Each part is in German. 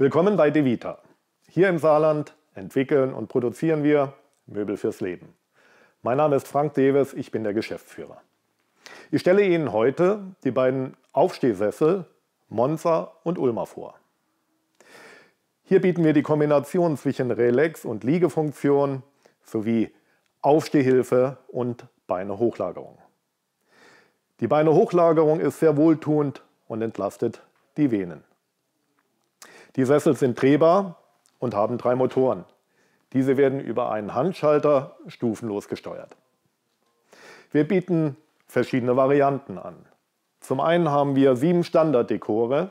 Willkommen bei Devita. Hier im Saarland entwickeln und produzieren wir Möbel fürs Leben. Mein Name ist Frank Deves, ich bin der Geschäftsführer. Ich stelle Ihnen heute die beiden Aufstehsessel Monza und Ulmer vor. Hier bieten wir die Kombination zwischen Relax- und Liegefunktion sowie Aufstehhilfe und Beinehochlagerung. Die Beinehochlagerung ist sehr wohltuend und entlastet die Venen. Die Sessel sind drehbar und haben drei Motoren. Diese werden über einen Handschalter stufenlos gesteuert. Wir bieten verschiedene Varianten an. Zum einen haben wir sieben Standarddekore,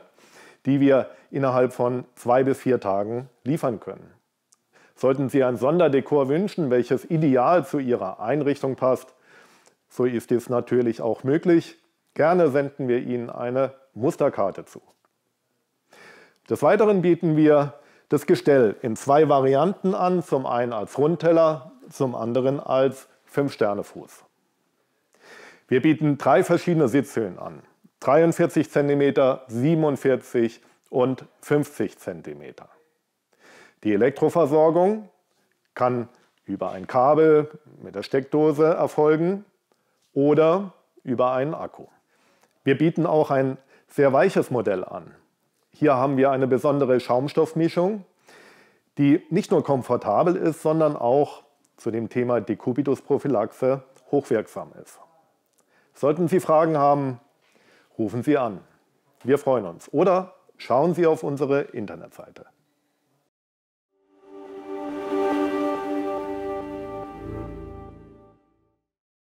die wir innerhalb von zwei bis vier Tagen liefern können. Sollten Sie ein Sonderdekor wünschen, welches ideal zu Ihrer Einrichtung passt, so ist dies natürlich auch möglich. Gerne senden wir Ihnen eine Musterkarte zu. Des Weiteren bieten wir das Gestell in zwei Varianten an, zum einen als Rundteller, zum anderen als Fünf-Sterne-Fuß. Wir bieten drei verschiedene Sitzhöhen an, 43 cm, 47 und 50 cm. Die Elektroversorgung kann über ein Kabel mit der Steckdose erfolgen oder über einen Akku. Wir bieten auch ein sehr weiches Modell an, hier haben wir eine besondere Schaumstoffmischung, die nicht nur komfortabel ist, sondern auch zu dem Thema Dekubitusprophylaxe hochwirksam ist. Sollten Sie Fragen haben, rufen Sie an. Wir freuen uns. Oder schauen Sie auf unsere Internetseite.